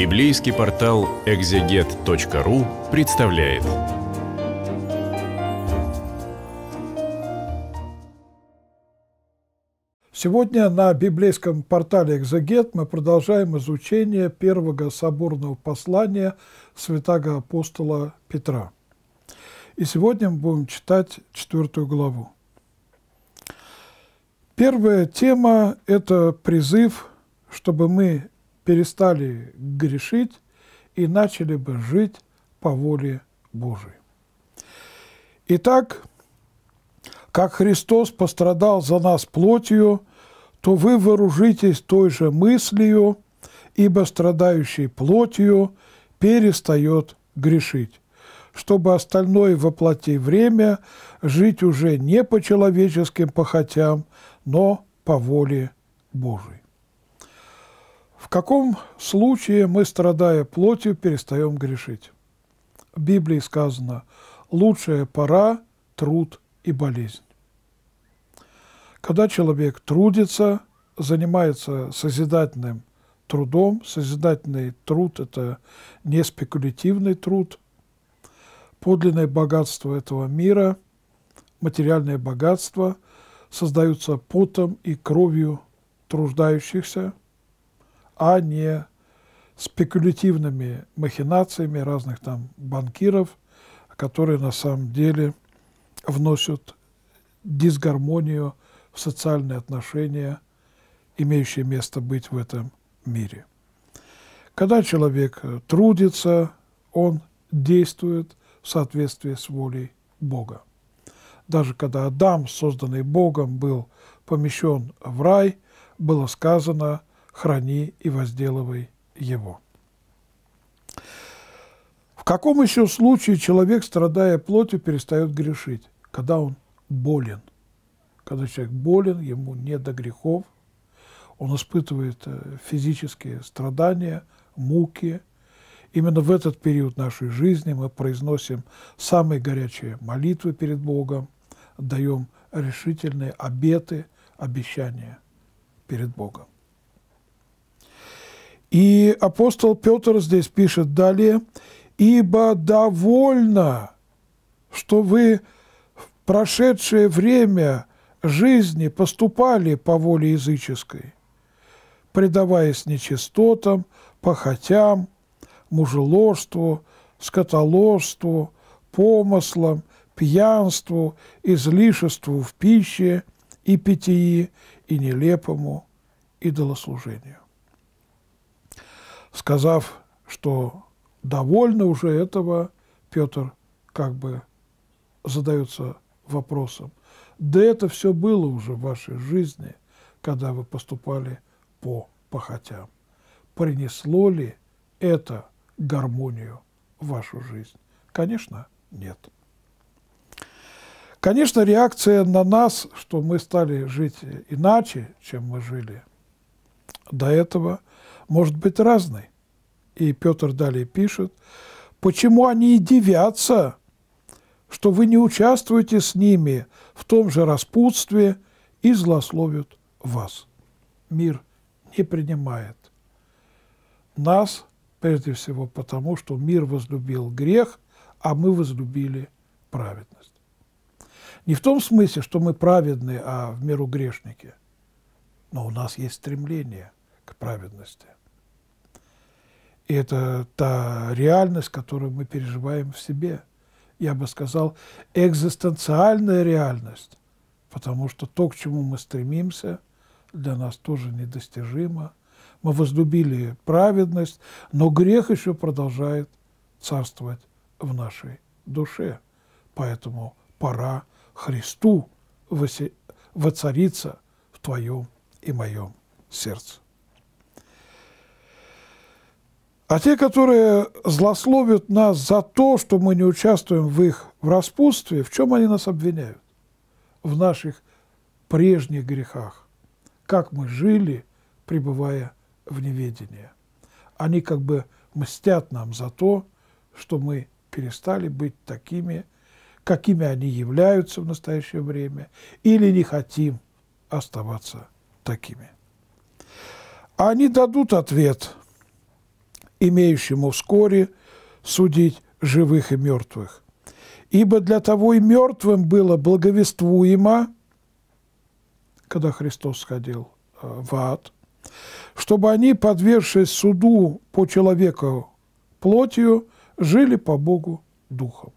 Библейский портал экзегет.ру представляет. Сегодня на библейском портале «Экзегет» мы продолжаем изучение первого соборного послания святого апостола Петра. И сегодня мы будем читать четвертую главу. Первая тема – это призыв, чтобы мы перестали грешить и начали бы жить по воле Божией. Итак, как Христос пострадал за нас плотью, то вы вооружитесь той же мыслью, ибо страдающий плотью перестает грешить, чтобы остальное воплоти время жить уже не по человеческим похотям, но по воле Божией. В каком случае мы, страдая плотью, перестаем грешить? В Библии сказано «лучшая пора – труд и болезнь». Когда человек трудится, занимается созидательным трудом, созидательный труд – это не спекулятивный труд, подлинное богатство этого мира, материальное богатство создаются потом и кровью труждающихся – а не спекулятивными махинациями разных там банкиров, которые на самом деле вносят дисгармонию в социальные отношения, имеющие место быть в этом мире. Когда человек трудится, он действует в соответствии с волей Бога. Даже когда Адам, созданный Богом, был помещен в рай, было сказано – храни и возделывай его. В каком еще случае человек, страдая плотью, перестает грешить? Когда он болен. Когда человек болен, ему не до грехов, он испытывает э, физические страдания, муки. Именно в этот период нашей жизни мы произносим самые горячие молитвы перед Богом, даем решительные обеты, обещания перед Богом. И апостол Петр здесь пишет далее, «Ибо довольно, что вы в прошедшее время жизни поступали по воле языческой, предаваясь нечистотам, похотям, мужеложству, скотоложству, помыслам, пьянству, излишеству в пище и питьи и нелепому идолослужению сказав, что довольны уже этого, Петр как бы задается вопросом. Да это все было уже в вашей жизни, когда вы поступали по похотям. Принесло ли это гармонию в вашу жизнь? Конечно, нет. Конечно, реакция на нас, что мы стали жить иначе, чем мы жили до этого – может быть разный. И Петр далее пишет, почему они и девятся, что вы не участвуете с ними в том же распутстве и злословят вас. Мир не принимает нас, прежде всего потому, что мир возлюбил грех, а мы возлюбили праведность. Не в том смысле, что мы праведны, а в миру грешники, но у нас есть стремление к праведности. И это та реальность, которую мы переживаем в себе. Я бы сказал, экзистенциальная реальность, потому что то, к чему мы стремимся, для нас тоже недостижимо. Мы возлюбили праведность, но грех еще продолжает царствовать в нашей душе. Поэтому пора Христу воцариться в твоем и моем сердце. А те, которые злословят нас за то, что мы не участвуем в их в распутстве, в чем они нас обвиняют? В наших прежних грехах. Как мы жили, пребывая в неведении. Они как бы мстят нам за то, что мы перестали быть такими, какими они являются в настоящее время, или не хотим оставаться такими. Они дадут ответ – имеющему вскоре судить живых и мертвых. Ибо для того и мертвым было благовествуемо, когда Христос сходил э, в ад, чтобы они, подвергшись суду по человеку плотью, жили по Богу духом.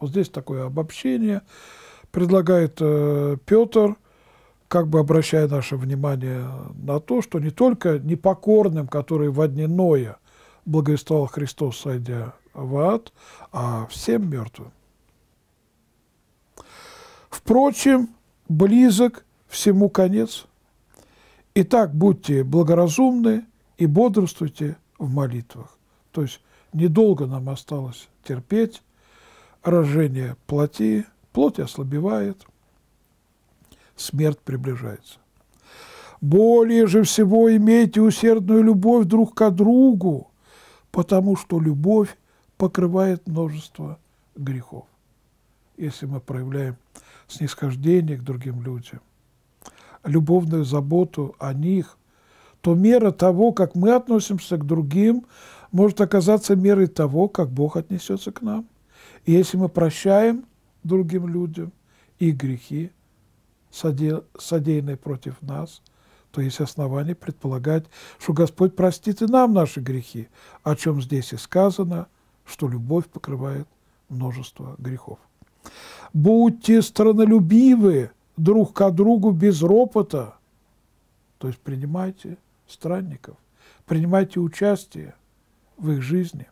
Вот здесь такое обобщение предлагает э, Петр, как бы обращая наше внимание на то, что не только непокорным, которые в одни Ноя – благовествовал Христос, сойдя в ад, а всем мертвым. Впрочем, близок всему конец. Итак, будьте благоразумны и бодрствуйте в молитвах. То есть недолго нам осталось терпеть, рожение плоти, плоть ослабевает, смерть приближается. Более же всего имейте усердную любовь друг к другу, потому что любовь покрывает множество грехов, если мы проявляем снисхождение к другим людям, любовную заботу о них, то мера того, как мы относимся к другим, может оказаться мерой того, как Бог отнесется к нам. И если мы прощаем другим людям и грехи, содеянные против нас – то есть основание предполагать, что Господь простит и нам наши грехи, о чем здесь и сказано, что любовь покрывает множество грехов. «Будьте странолюбивы друг к другу без ропота», то есть принимайте странников, принимайте участие в их жизни.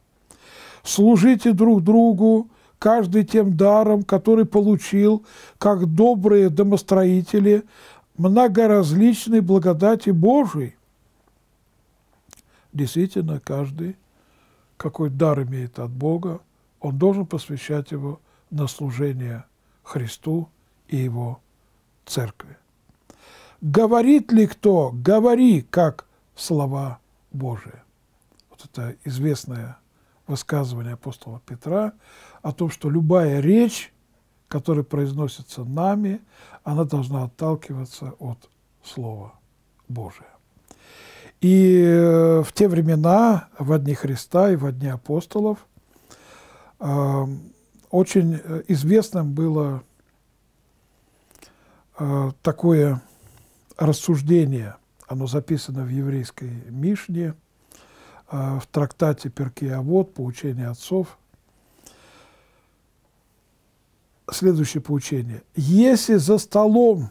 «Служите друг другу, каждый тем даром, который получил, как добрые домостроители многоразличной благодати Божией. Действительно, каждый, какой дар имеет от Бога, он должен посвящать его на служение Христу и его церкви. «Говорит ли кто, говори, как слова Божии». Вот это известное высказывание апостола Петра о том, что любая речь которая произносится нами, она должна отталкиваться от Слова Божия. И э, в те времена, в одни Христа и в одни апостолов, эм, очень э, известным было э, такое рассуждение, оно записано в еврейской Мишне, в трактате «Перкеавод», учению отцов», следующее поучение. Если за столом,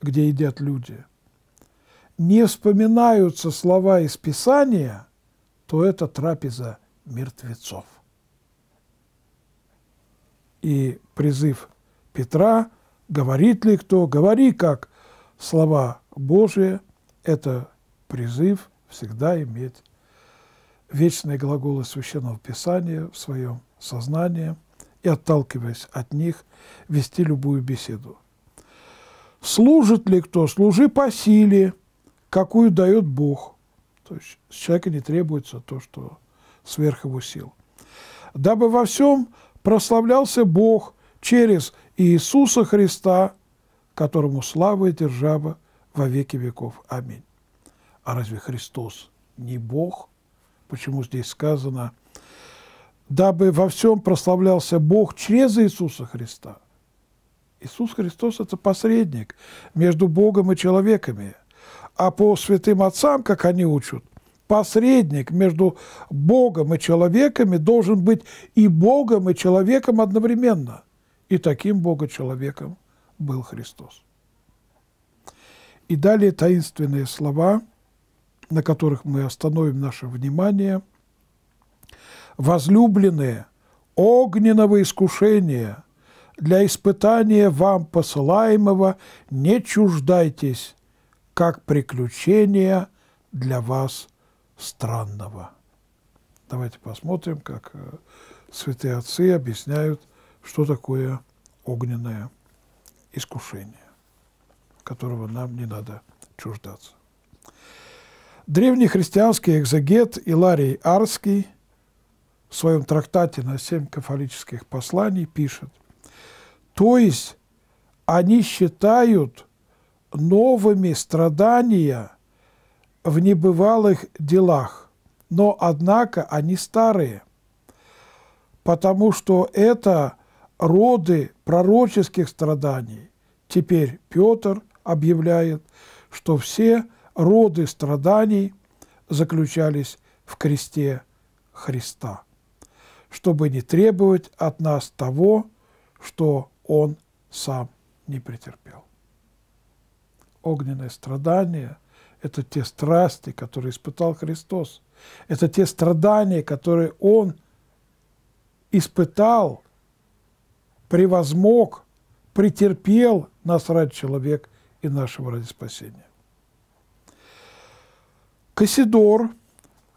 где едят люди, не вспоминаются слова из Писания, то это трапеза мертвецов. И призыв Петра, говорит ли кто, говори как слова Божие, это призыв всегда иметь вечные глаголы Священного Писания в своем сознании – и, отталкиваясь от них, вести любую беседу. Служит ли кто? Служи по силе, какую дает Бог. То есть с человека не требуется то, что сверх его сил. Дабы во всем прославлялся Бог через Иисуса Христа, которому слава и держава во веки веков. Аминь. А разве Христос не Бог? Почему здесь сказано – дабы во всем прославлялся Бог через Иисуса Христа. Иисус Христос – это посредник между Богом и человеками, а по святым отцам, как они учат, посредник между Богом и человеками должен быть и Богом, и человеком одновременно. И таким Бога-человеком был Христос. И далее таинственные слова, на которых мы остановим наше внимание – возлюбленные, огненного искушения, для испытания вам посылаемого не чуждайтесь, как приключение для вас странного. Давайте посмотрим, как э, святые отцы объясняют, что такое огненное искушение, которого нам не надо чуждаться. древний христианский экзегет Иларий Арский – в своем трактате на семь кафолических посланий пишет, то есть они считают новыми страдания в небывалых делах, но, однако, они старые, потому что это роды пророческих страданий. Теперь Петр объявляет, что все роды страданий заключались в кресте Христа чтобы не требовать от нас того, что Он сам не претерпел. Огненное страдание – это те страсти, которые испытал Христос. Это те страдания, которые Он испытал, превозмог, претерпел нас ради человек и нашего ради спасения. Кассидор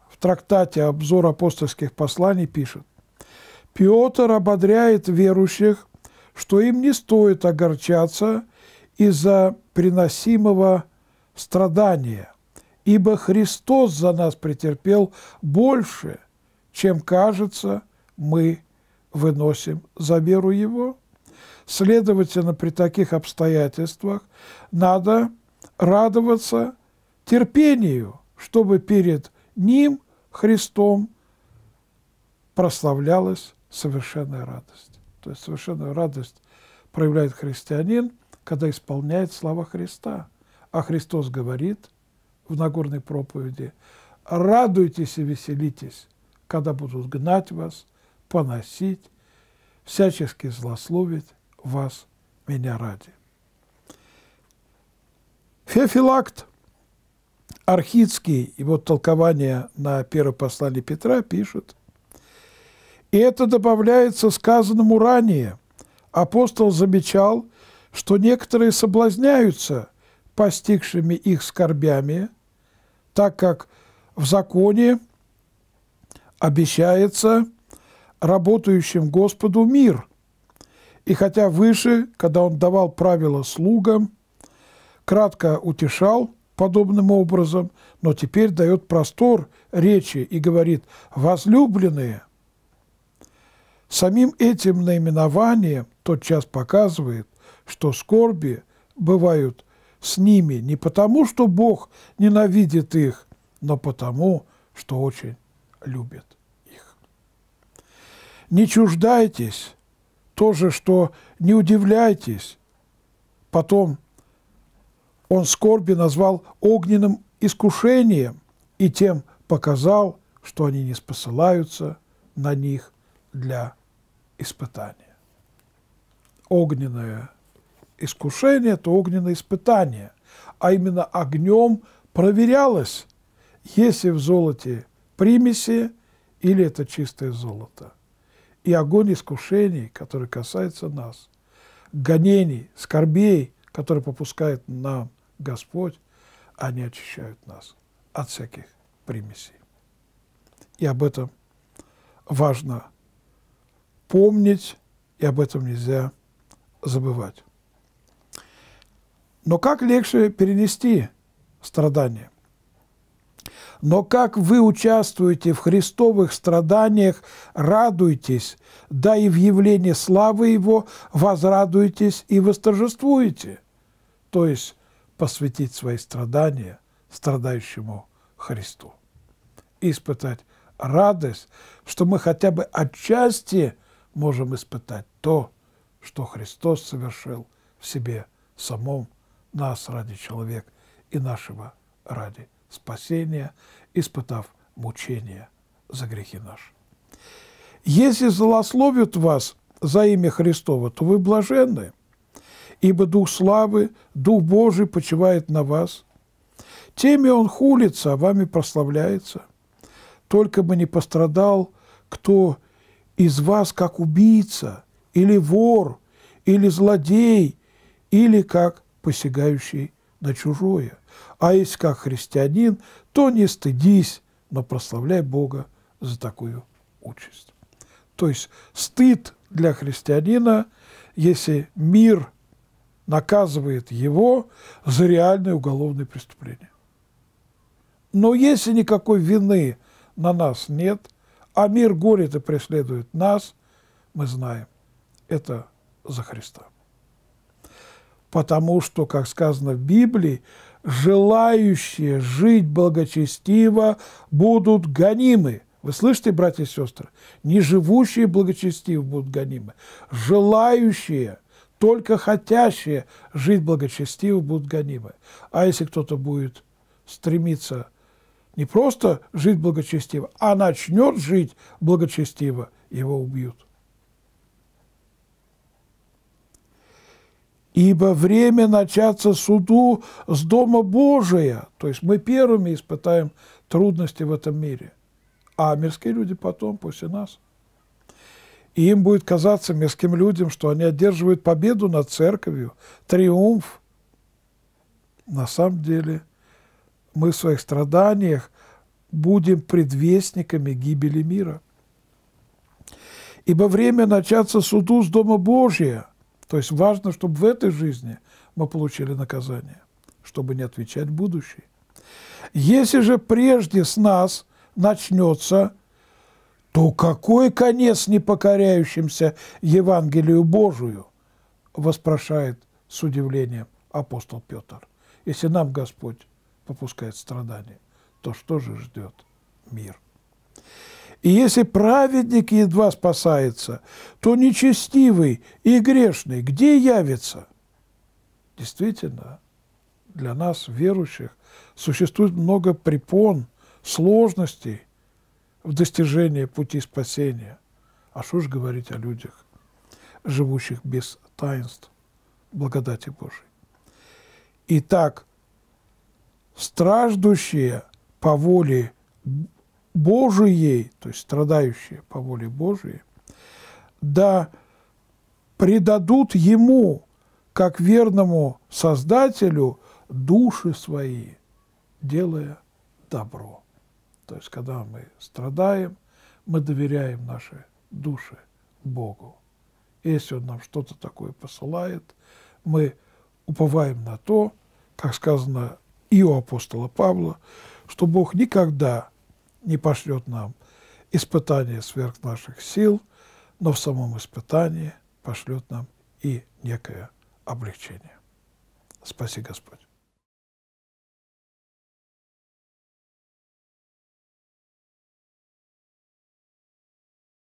в трактате «Обзор апостольских посланий» пишет, Петр ободряет верующих, что им не стоит огорчаться из-за приносимого страдания, ибо Христос за нас претерпел больше, чем кажется мы выносим за веру Его. Следовательно, при таких обстоятельствах надо радоваться терпению, чтобы перед Ним, Христом, прославлялось совершенная радость. То есть совершенную радость проявляет христианин, когда исполняет слова Христа. А Христос говорит в Нагорной проповеди, «Радуйтесь и веселитесь, когда будут гнать вас, поносить, всячески злословить вас меня ради». Феофилакт Архидский, его толкование на первое послание Петра пишет – и это добавляется сказанному ранее. Апостол замечал, что некоторые соблазняются постигшими их скорбями, так как в законе обещается работающим Господу мир. И хотя выше, когда он давал правила слугам, кратко утешал подобным образом, но теперь дает простор речи и говорит «возлюбленные», Самим этим наименованием тотчас показывает, что скорби бывают с ними не потому, что Бог ненавидит их, но потому, что очень любит их. Не чуждайтесь, то же, что не удивляйтесь. Потом он скорби назвал огненным искушением и тем показал, что они не спосылаются на них для испытание. Огненное искушение – это огненное испытание, а именно огнем проверялось, есть ли в золоте примеси или это чистое золото. И огонь искушений, который касается нас, гонений, скорбей, которые попускает нам Господь, они очищают нас от всяких примесей. И об этом важно помнить, и об этом нельзя забывать. Но как легче перенести страдания? Но как вы участвуете в христовых страданиях, радуйтесь, да и в явлении славы Его возрадуйтесь и восторжествуете. То есть посвятить свои страдания страдающему Христу. Испытать радость, что мы хотя бы отчасти можем испытать то, что Христос совершил в себе самом, нас ради человек и нашего ради спасения, испытав мучения за грехи наши. Если злословят вас за имя Христова, то вы блаженны, ибо Дух славы, Дух Божий почивает на вас. Теми он хулится, а вами прославляется. Только бы не пострадал кто из вас как убийца, или вор, или злодей, или как посягающий на чужое. А если как христианин, то не стыдись, но прославляй Бога за такую участь. То есть стыд для христианина, если мир наказывает его за реальное уголовное преступление. Но если никакой вины на нас нет – а мир горе-то преследует нас, мы знаем, это за Христа. Потому что, как сказано в Библии, желающие жить благочестиво будут гонимы. Вы слышите, братья и сестры? Не живущие благочестиво будут гонимы. Желающие, только хотящие жить благочестиво будут гонимы. А если кто-то будет стремиться не просто жить благочестиво, а начнет жить благочестиво, его убьют. Ибо время начаться суду с Дома Божия. То есть мы первыми испытаем трудности в этом мире, а мирские люди потом, после нас. И им будет казаться, мирским людям, что они одерживают победу над церковью, триумф. На самом деле – мы в своих страданиях будем предвестниками гибели мира. Ибо время начаться суду с Дома Божия. То есть важно, чтобы в этой жизни мы получили наказание, чтобы не отвечать будущее. Если же прежде с нас начнется, то какой конец непокоряющимся Евангелию Божию, воспрошает с удивлением апостол Петр, если нам Господь попускает страдания, то что же ждет мир? И если праведник едва спасается, то нечестивый и грешный где явится? Действительно, для нас, верующих, существует много препон, сложностей в достижении пути спасения. А что ж говорить о людях, живущих без таинств благодати Божией? Итак, страждущие по воле Божией, то есть страдающие по воле Божией, да предадут Ему, как верному Создателю, души свои, делая добро. То есть, когда мы страдаем, мы доверяем наши души Богу. Если Он нам что-то такое посылает, мы уповаем на то, как сказано и у апостола Павла, что Бог никогда не пошлет нам испытание сверх наших сил, но в самом испытании пошлет нам и некое облегчение. Спаси Господь.